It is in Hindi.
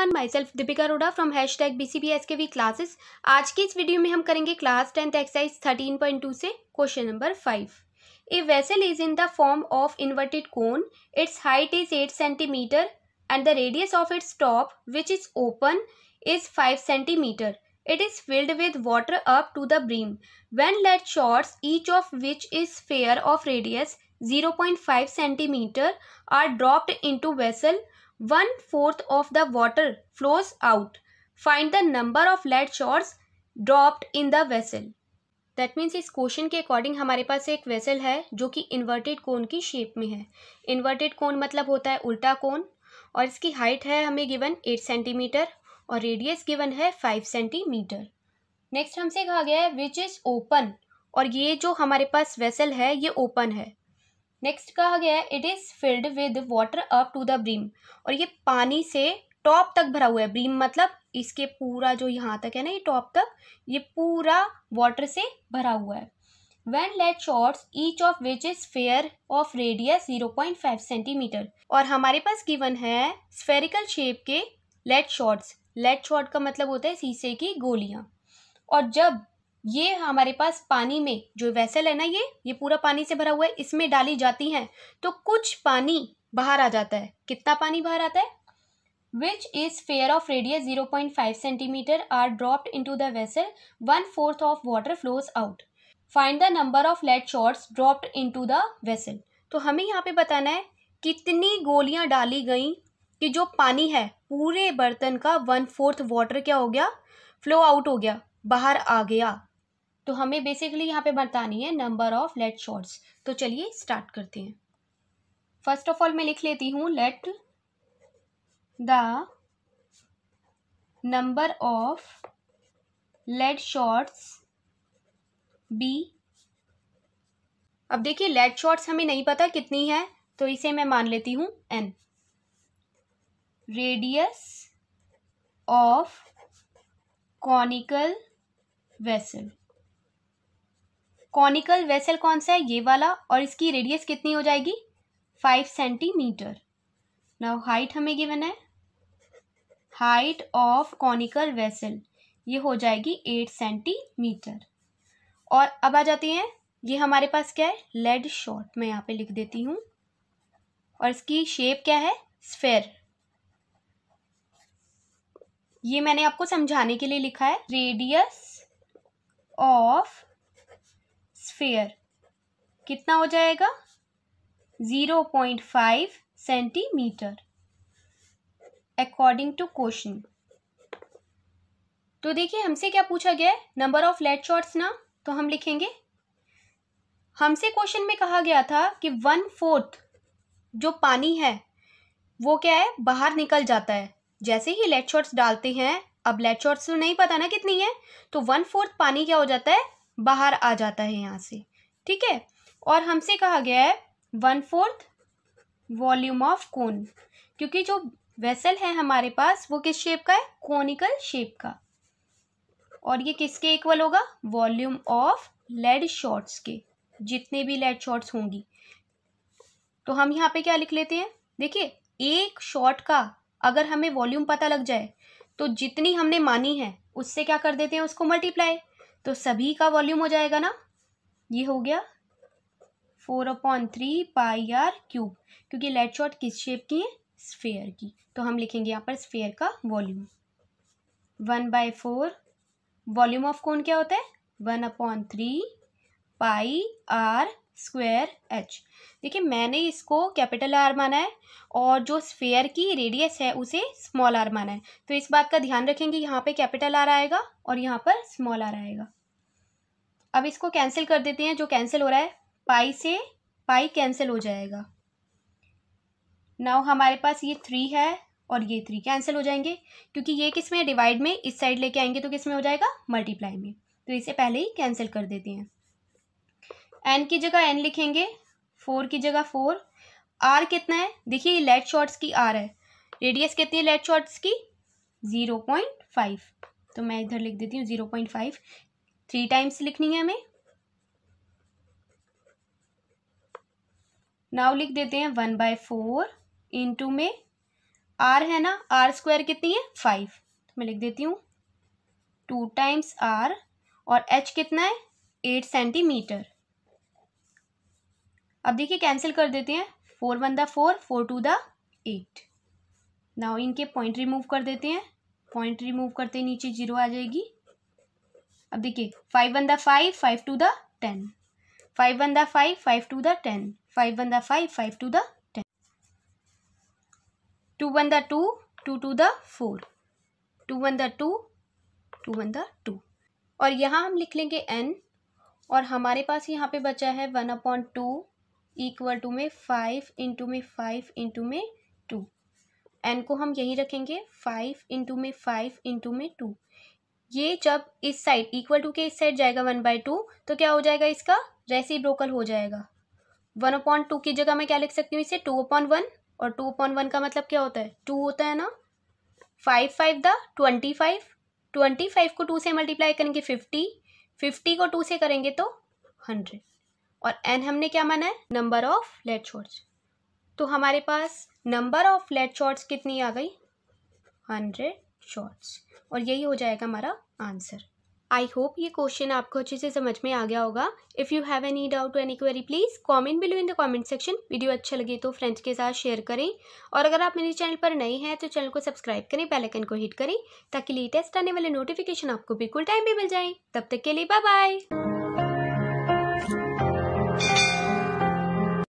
everyone myself Deepika Roda from hashtag B classes आज की इस वीडियो में हम करेंगे class tenth exercise thirteen point two से question number five a vessel is in the form of inverted cone its height is eight centimetre and the radius of its top which is open is five centimetre it is filled with water up to the brim when let shots each of which is sphere of radius 0.5 cm are dropped into vessel one fourth of the water flows out find the number of lead shots dropped in the vessel that means इस क्वेश्चन के अकॉर्डिंग हमारे पास एक वेसल है जो कि इन्वर्टेड कोन की शेप में है इन्वर्टेड कोन मतलब होता है उल्टा कोन और इसकी हाइट है हमें गिवन एट सेंटीमीटर और रेडियस गिवन है फाइव सेंटीमीटर नेक्स्ट हमसे कहा गया है विच इज़ ओपन और ये जो हमारे पास वेसल है ये ओपन है नेक्स्ट कहा गया है it is filled with water up to the brim और ये पानी से टॉप तक भरा हुआ है ब्रीम मतलब इसके पूरा जो यहाँ तक है ना ये टॉप तक ये पूरा वाटर से भरा हुआ है when lead shots each of which is sphere of radius zero point five centimetre और हमारे पास गिवन है स्फेरिकल शेप के लेट शॉर्ट्स लेट शॉर्ट का मतलब होता है शीशे की गोलियाँ और जब ये हमारे पास पानी में जो वैसल है ना ये ये पूरा पानी से भरा हुआ है इसमें डाली जाती हैं तो कुछ पानी बाहर आ जाता है कितना पानी बाहर आता है which is sphere of radius zero point five centimetre are dropped into the vessel one fourth of water flows out find the number of lead shots dropped into the vessel तो हमें यहाँ पे बताना है कितनी गोलियाँ डाली गई कि जो पानी है पूरे बर्तन का वन फोर्थ वाटर क्या हो गया फ्लो आउट हो गया बाहर आ गया तो हमें बेसिकली यहाँ पे बतानी है नंबर ऑफ लेट शॉर्ट्स तो चलिए स्टार्ट करते हैं फर्स्ट ऑफ ऑल मैं लिख लेती हूँ let the number of lead shots be अब देखिए लेट शॉर्ट्स हमें नहीं पता कितनी है तो इसे मैं मान लेती हूँ n radius of conical vessel conical vessel कौन सा है ये वाला और इसकी रेडियस कितनी हो जाएगी फाइव सेंटीमीटर नाउ हाइट हमें गिवन है हाइट ऑफ कॉनिकल वेसल ये हो जाएगी एट सेंटीमीटर और अब आ जाती हैं ये हमारे पास क्या है लेड शॉट मैं यहाँ पे लिख देती हूँ और इसकी शेप क्या है स्फेयर ये मैंने आपको समझाने के लिए लिखा है रेडियस ऑफ स्फेयर कितना हो जाएगा zero point five centimetre according to question तो देखिए हमसे क्या पूछा गया है नंबर ऑफ लेट शॉर्ट्स ना तो हम लिखेंगे हमसे क्वेश्चन में कहा गया था कि वन फोर्थ जो पानी है वो क्या है बाहर निकल जाता है जैसे ही लेट शॉर्ट्स डालते हैं अब लेट शॉर्ट्स तो नहीं पता ना कितनी है तो वन फोर्थ पानी क्या हो जाता है बाहर आ जाता है यहाँ से ठीक है और हमसे कहा गया है one fourth volume of cone क्योंकि जो वेसल है हमारे पास वो किस शेप का है कोनिकल शेप का और ये किसके इक्वल होगा वॉल्यूम ऑफ लेड शॉर्ट्स के जितने भी लेड शॉर्ट्स होंगी तो हम यहाँ पे क्या लिख लेते हैं देखिए एक शॉर्ट का अगर हमें वॉल्यूम पता लग जाए तो जितनी हमने मानी है उससे क्या कर देते हैं उसको मल्टीप्लाई तो सभी का वॉल्यूम हो जाएगा ना ये हो गया four upon three pi r cube क्योंकि लेट शॉट किस शेप की है स्फेयर की तो हम लिखेंगे यहाँ पर स्फेयर का volume one by four volume of cone क्या होता है one upon three pi r square h देखिए मैंने इसको कैपिटल आर माना है और जो स्फेयर की रेडियस है उसे स्मॉल आर माना है तो इस बात का ध्यान रखेंगे यहाँ पे कैपिटल आर आएगा और यहाँ पर स्मॉल आर आएगा अब इसको कैंसिल कर देते हैं जो कैंसिल हो रहा है पाई से पाई कैंसिल हो जाएगा नाउ हमारे पास ये थ्री है और ये थ्री कैंसिल हो जाएंगे क्योंकि ये किस में डिवाइड में इस साइड लेके आएंगे तो किस में हो जाएगा मल्टीप्लाई में तो इसे पहले ही कैंसिल कर देते हैं एन की जगह एन लिखेंगे फोर की जगह फोर आर कितना है देखिए ये लेट शॉर्ट्स की आर है रेडियस कितनी है लेट शॉर्ट्स की ज़ीरो पॉइंट फाइव तो मैं इधर लिख देती हूँ zero point five three times लिखनी है हमें नाव लिख देते हैं वन बाय फोर इंटू में आर है ना आर स्क्वायर कितनी है फाइव तो मैं लिख देती हूँ टू टाइम्स आर और एच कितना है एट सेंटीमीटर अब देखिए कैंसिल कर देते हैं four one the four four two the eight now इनके पॉइंट रिमूव कर देते हैं पॉइंट रिमूव करते नीचे जीरो आ जाएगी अब देखिए five one the five five two the ten five one the five five two the ten five one the five five two the ten two one the two two two the four two one the two two one the two और यहाँ हम लिख लेंगे एन और हमारे पास यहाँ पे बचा है one upon two equal to में फाइव इंटू में फाइव इंटू में टू एन को हम यही रखेंगे फाइव इंटू में फाइव इंटू में टू ये जब इस साइड इक्वल टू के इस साइड जाएगा वन बाई टू तो क्या हो जाएगा इसका रेसी ब्रोकल हो जाएगा वन अपॉइंट टू की जगह मैं क्या लिख सकती हूँ इसे टू अपॉइंट वन और टू अपॉइंट वन का मतलब क्या होता है टू होता है ना five five the twenty five twenty five को टू से मल्टीप्लाई करेंगे फिफ्टी फिफ्टी को टू से करेंगे तो हंड्रेड और एन हमने क्या माना है नंबर ऑफ लेट शॉर्ट्स तो हमारे पास नंबर ऑफ लेट शॉर्ट्स कितनी आ गई हंड्रेड शॉर्ट्स और यही हो जाएगा हमारा आंसर आई होप ये क्वेश्चन आपको अच्छे से समझ में आ गया होगा if you have any doubt any query please comment below in the comment section video अच्छा लगे तो फ्रेंड्स के साथ शेयर करें और अगर आप मेरे चैनल पर नए हैं तो चैनल को सब्सक्राइब करें बेल आइकन को हिट करें ताकि लेटेस्ट आने वाले नोटिफिकेशन आपको बिल्कुल टाइम भी मिल जाए तब तक के लिए बाय बाय